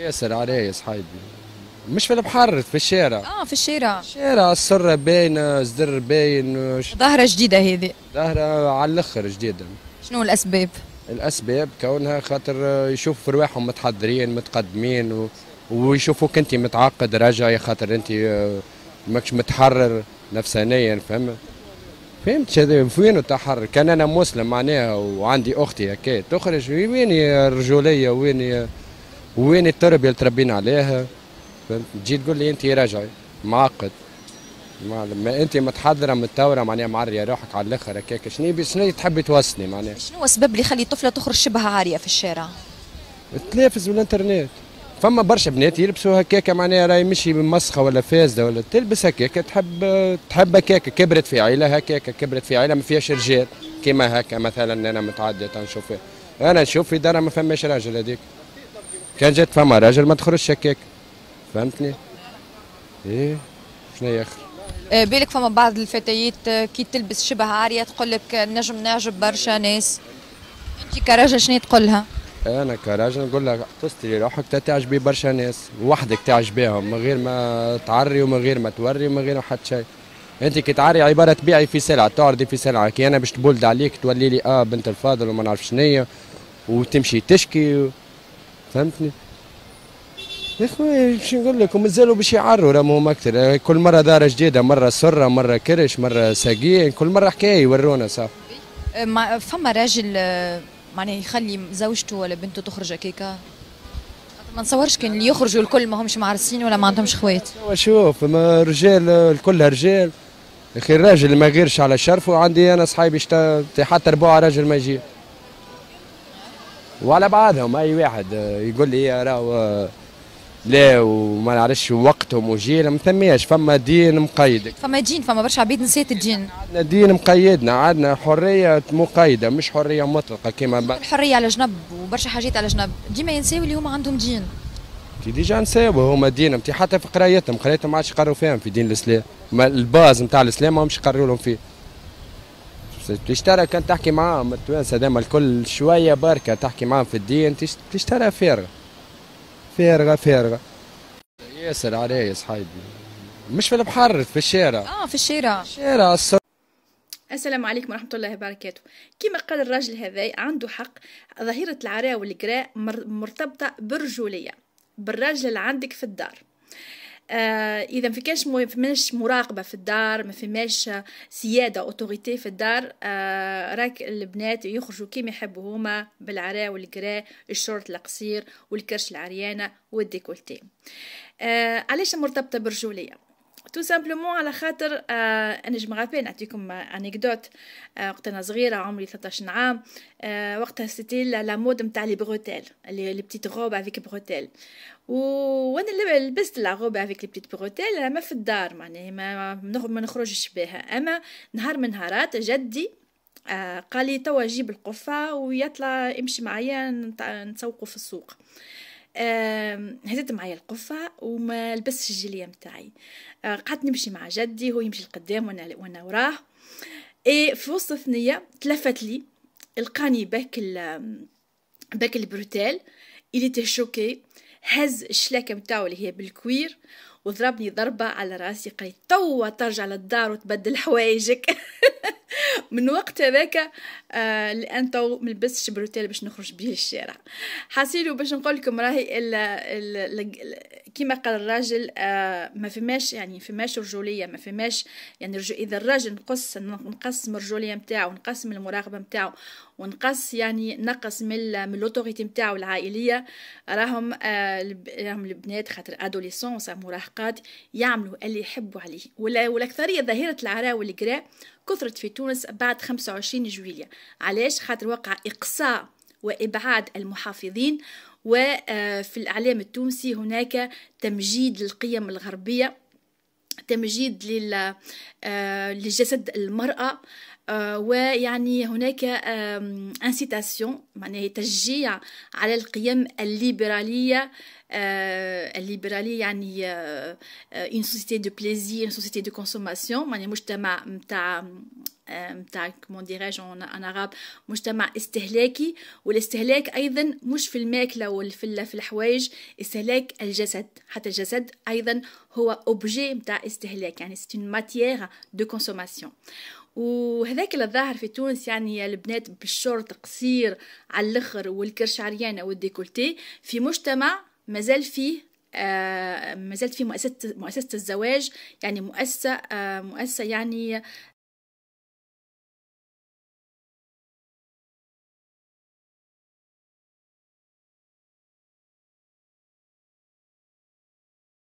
ياسر عليه يا صحيبي مش في البحر في الشارع اه في الشارع الشارع السرة باينة الزر باين ظاهرة جديدة هذه ظاهرة على الاخر جديدة شنو الاسباب؟ الاسباب كونها خاطر يشوفوا في رواحهم متحضرين متقدمين و... ويشوفوك انت متعقد رجعي يا خاطر انت آه، ماكش متحرر نفسانيا فهمت فهمت هذا وين التحرر كان انا مسلم معناها وعندي اختي هكا تخرج وين رجولية وين وين التربيه اللي تربينا عليها تجي تقول لي انت راجعي معقد ما لما انت متحضره متطوره معناها معريه روحك على الاخر هكاك شنو شنو تحبي توصلي معناها شنو السبب اللي يخلي الطفله تخرج شبه عاريه في الشارع؟ التلفز والانترنت فما برشا بنات يلبسوا هكاك معناها راهي مشي مسخه ولا فاسده ولا تلبس هكاك تحب تحب هكاك كبرت في عائله هكاك كبرت في عائله ما فيهاش رجال كيما هكا مثلا انا متعديه نشوف انا نشوف في دارها ما فماش راجل هذيك كان جات فما راجل ما تخرجش هكاك فهمتني ايه شنو يا اخي آه، بالك فما بعض الفتيات آه، كي تلبس شبه عاريه تقول لك نجم نعجب برشا ناس انت كراجل شنو تقول لها انا كراجل نقول لها تستري روحك تعجبي برشا ناس وحدك تعجبيهم من غير ما تعري ومن غير ما توري ومن غير حتى شيء انت كي تعري عباره تبيعي في سلعه تعرضي في سلعه كي انا باش تبولد عليك تولي لي اه بنت الفاضل وما نعرف شنيا وتمشي تشكي فهمتني يا اخوي باش نقول لكم مازالوا باش يعروا راهم اكثر آه، كل مره دار جديده مره سره مره كرش مره ساقيه كل مره حكايه يورونا صح أه، ما فما راجل آه، معناه يخلي زوجته ولا بنته تخرج هكاكا ما نصورش كان اللي يخرجوا الكل ما همش معرسين ولا ما عندهمش خوات شوف ما رجال الكل رجال اخي الراجل ما غيرش على شرفه عندي انا صحابي حتى ربع راجل ما يجي وعلى بعضهم اي واحد آه، يقول لي راهو آه، لا وما نعرفش وقتهم وجيل ما ثماش فما دين مقيدك فما دين فما برشا عباد نسيت الدين عندنا دين مقيدنا عندنا حريه مقيده مش حريه مطلقه كما الحريه على جنب وبرشا حاجات على جنب ديما ينساو اللي هما عندهم دين كي ديجا نساو هما دين حتى في قرايتهم قرايتهم ما عادش يقروا فيهم في دين الاسلام الباز نتاع الاسلام ما همش يقروا لهم فيه تشترى كان تحكي معاهم التوانسه دائما الكل شويه بركه تحكي معاهم في الدين تشترى فارغه فارغه فارغه ياسر عليا يا صحيبي مش في البحر في الشارع اه في الشارع الشارع الصر... السلام عليكم ورحمة الله وبركاته كما قال الراجل هذا عنده حق ظهيره العراء والقراء مرتبطة بالرجولية بالراجل اللي عندك في الدار آه اذا ما ما فماش مراقبه في الدار ما فماش سياده اوتوريتي في الدار آه راك البنات يخرجوا كيما يحبوا هما بالعراء والقرا الشورت القصير والكرش العريانه والديكولتي آه علاش مرتبطه برجوليه تو سامبلومون على خاطر آه انا جمع مغابي نعطيكم انيكدوت آه وقت صغيره عمري 13 عام آه وقتها سيتي لا مود نتاع لي بروتيل لي لي بتيت روب افيك بروتيل وانا لبست لا روب افيك لي بتيت بروتيل ما في الدار معناها ما, ما نخرجش بها اما نهار من نهارات جدي آه قال لي توا جيب القفه ويطلع امشي معايا نتسوقوا في السوق آه هزت معايا القفة وما لبستش الجلية متاعي آه، قعدت نمشي مع جدي هو يمشي القدام وانا وانا وراه اي في وسط الثنية تلفت لي لقاني باك ال باك البروتال اللي تشوكي هز الشلاكة متاعو اللي هي بالكوير وضربني ضربة على راسي قال توا ترجع للدار وتبدل حوايجك من وقت هذاك آه لان تو ملبستش بروتيل باش نخرج بيه للشارع حاسيلو باش نقول لكم راهي كما قال الراجل آه، ما فماش يعني فماش رجوليه ما فماش يعني رجو اذا الراجل نقص نقص من الرجوليه نتاعو نقص من المراقبه نتاعو ونقص يعني نقص من من لوتوريتي نتاعو العائليه راهم آه، راهم البنات خاطر ادوليسونس مراهقات يعملوا اللي يحبوا عليه ولا والاكثريه ظاهره العراء والقراء كثرت في تونس بعد 25 جويلية علاش خاطر وقع إقصاء وإبعاد المحافظين وفي آه، الإعلام التونسي هناك تمجيد للقيم الغربية تمجيد آه، لجسد المرأة آه، ويعني هناك انسيتاسيون معناها تشجيع على القيم الليبراليه الليبراليه يعني اون سوسيتي دو بليزير اون سوسيتي دو كونسوماسيون يعني مجتمع متاع متاع كمون ديراج ان عرب مجتمع استهلاكي والاستهلاك ايضا مش في الماكله والفله في الحوايج استهلاك الجسد حتى الجسد ايضا هو اوبجي متاع استهلاك يعني سي اون ماتيير دو كونسوماسيون وهذاك اللي ظاهر في تونس يعني البنات بالشورت قصير على الاخر والكرش عريانه والديكولتي في مجتمع مازال فيه آه ما زلت في مؤسسة مؤسسة الزواج يعني مؤسسة آه مؤسسة يعني